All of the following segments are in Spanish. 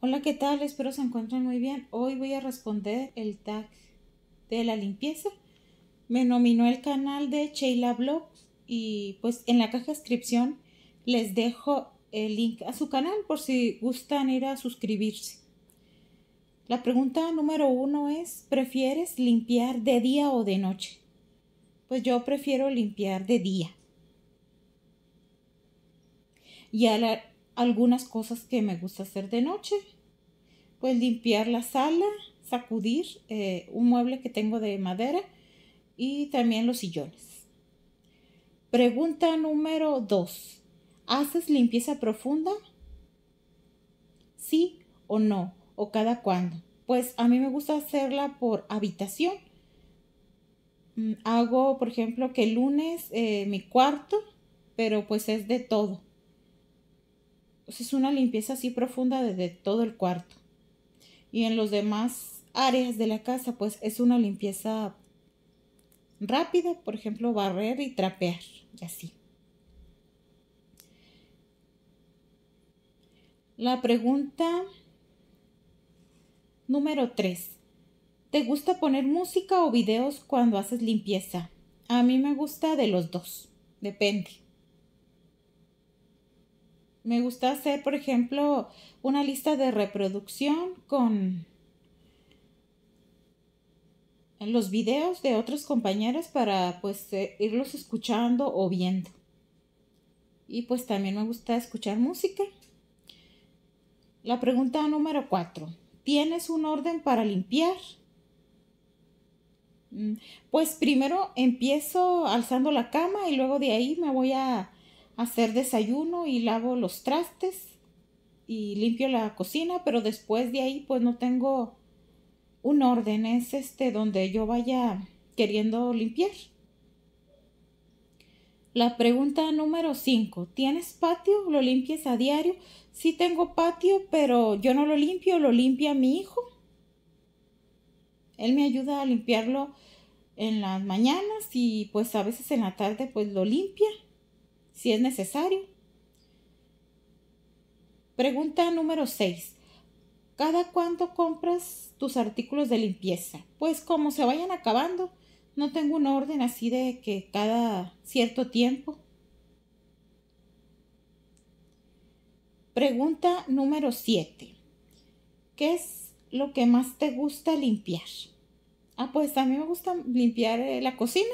Hola, ¿qué tal? Espero se encuentren muy bien. Hoy voy a responder el tag de la limpieza. Me nominó el canal de Sheila Blog y pues en la caja de descripción les dejo el link a su canal por si gustan ir a suscribirse. La pregunta número uno es, ¿prefieres limpiar de día o de noche? Pues yo prefiero limpiar de día. Y algunas cosas que me gusta hacer de noche pues limpiar la sala, sacudir eh, un mueble que tengo de madera y también los sillones. Pregunta número 2. ¿Haces limpieza profunda? Sí o no, o cada cuándo. Pues a mí me gusta hacerla por habitación. Mm, hago, por ejemplo, que el lunes eh, mi cuarto, pero pues es de todo. es una limpieza así profunda desde todo el cuarto y en los demás áreas de la casa, pues es una limpieza rápida, por ejemplo, barrer y trapear, y así. La pregunta número 3. ¿Te gusta poner música o videos cuando haces limpieza? A mí me gusta de los dos, depende. Me gusta hacer, por ejemplo, una lista de reproducción con los videos de otros compañeros para pues eh, irlos escuchando o viendo. Y pues también me gusta escuchar música. La pregunta número cuatro. ¿Tienes un orden para limpiar? Mm, pues primero empiezo alzando la cama y luego de ahí me voy a hacer desayuno y lavo los trastes y limpio la cocina, pero después de ahí pues no tengo un orden, es este donde yo vaya queriendo limpiar. La pregunta número 5. ¿Tienes patio? ¿Lo limpias a diario? Sí tengo patio, pero yo no lo limpio, lo limpia mi hijo. Él me ayuda a limpiarlo en las mañanas y pues a veces en la tarde pues lo limpia si es necesario. Pregunta número 6. ¿Cada cuánto compras tus artículos de limpieza? Pues como se vayan acabando, no tengo una orden así de que cada cierto tiempo. Pregunta número 7. ¿Qué es lo que más te gusta limpiar? Ah, pues a mí me gusta limpiar eh, la cocina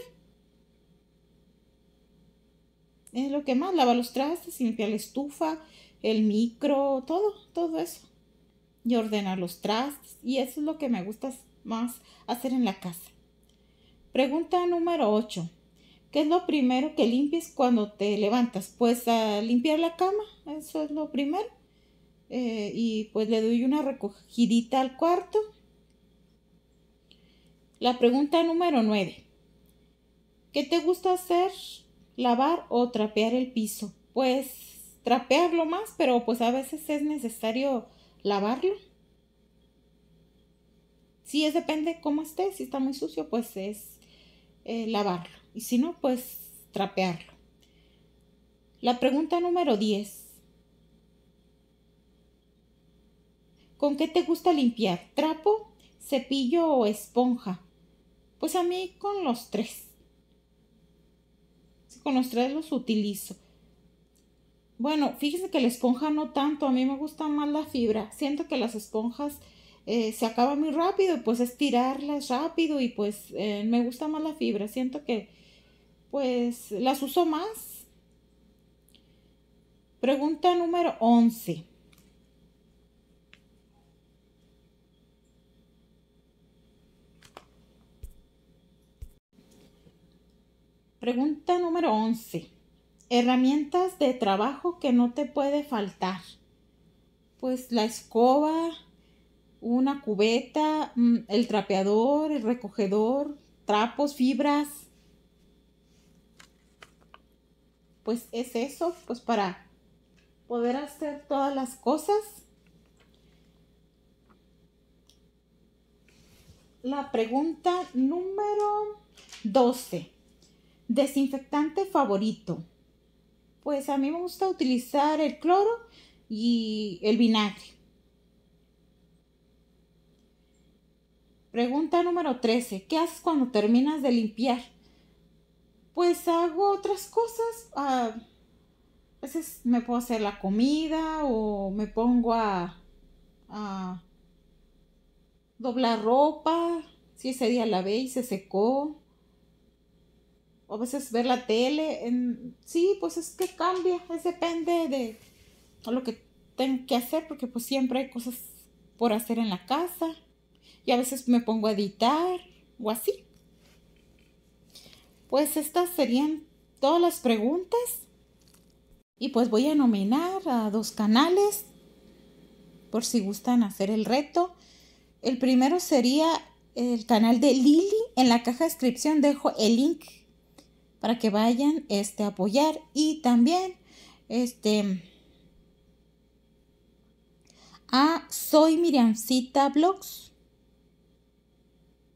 es lo que más, lava los trastes, limpiar la estufa, el micro, todo, todo eso. Y ordena los trastes. Y eso es lo que me gusta más hacer en la casa. Pregunta número 8. ¿Qué es lo primero que limpies cuando te levantas? Pues limpiar la cama, eso es lo primero. Eh, y pues le doy una recogidita al cuarto. La pregunta número 9. ¿Qué te gusta hacer lavar o trapear el piso. Pues trapearlo más, pero pues a veces es necesario lavarlo. Si es depende cómo esté. Si está muy sucio, pues es eh, lavarlo. Y si no, pues trapearlo. La pregunta número 10. ¿Con qué te gusta limpiar? ¿Trapo, cepillo o esponja? Pues a mí con los tres con los tres los utilizo. Bueno, fíjense que la esponja no tanto, a mí me gusta más la fibra. Siento que las esponjas eh, se acaban muy rápido, pues estirarlas rápido y pues eh, me gusta más la fibra. Siento que pues las uso más. Pregunta número 11. Pregunta número 11. Herramientas de trabajo que no te puede faltar. Pues la escoba, una cubeta, mm, el trapeador, el recogedor, trapos, fibras. Pues es eso, pues para poder hacer todas las cosas. La pregunta número 12. Desinfectante favorito. Pues a mí me gusta utilizar el cloro y el vinagre. Pregunta número 13. ¿Qué haces cuando terminas de limpiar? Pues hago otras cosas. Ah, a veces me puedo hacer la comida o me pongo a, a doblar ropa. Si ese día lavé y se secó a veces ver la tele. sí, pues es que cambia, depende de lo que tengo que hacer, porque pues siempre hay cosas por hacer en la casa. Y a veces me pongo a editar o así. Pues estas serían todas las preguntas. Y pues voy a nominar a dos canales por si gustan hacer el reto. El primero sería el canal de Lili. En la caja de descripción dejo el link para que vayan este, a apoyar y también este, a Soy Miriamcita Blogs.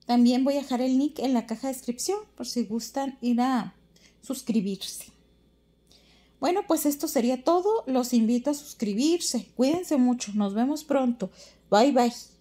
También voy a dejar el link en la caja de descripción por si gustan ir a suscribirse. Bueno, pues esto sería todo. Los invito a suscribirse. Cuídense mucho. Nos vemos pronto. Bye bye.